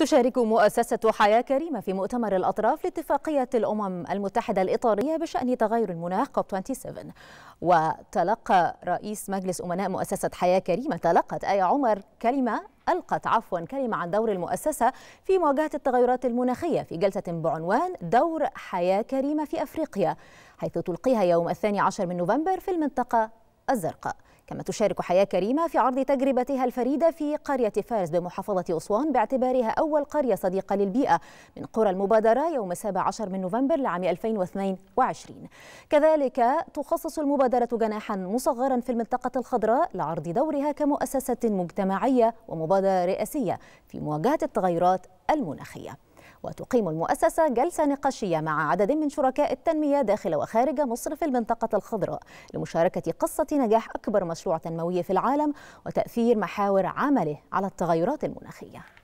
تشارك مؤسسة حياة كريمة في مؤتمر الأطراف لاتفاقية الأمم المتحدة الإطارية بشأن تغير المناخ cop 27 وتلقى رئيس مجلس أمناء مؤسسة حياة كريمة تلقت آية عمر كلمة ألقت عفوا كلمة عن دور المؤسسة في مواجهة التغيرات المناخية في جلسة بعنوان دور حياة كريمة في أفريقيا حيث تلقيها يوم الثاني عشر من نوفمبر في المنطقة الزرقاء كما تشارك حياة كريمة في عرض تجربتها الفريدة في قرية فارس بمحافظة أسوان باعتبارها أول قرية صديقة للبيئة من قرى المبادرة يوم 17 من نوفمبر لعام 2022 كذلك تخصص المبادرة جناحا مصغرا في المنطقة الخضراء لعرض دورها كمؤسسة مجتمعية ومبادرة رئاسية في مواجهة التغيرات المناخية وتقيم المؤسسة جلسة نقاشية مع عدد من شركاء التنمية داخل وخارج مصر في المنطقة الخضراء لمشاركة قصة نجاح أكبر مشروع تنموي في العالم وتأثير محاور عمله على التغيرات المناخية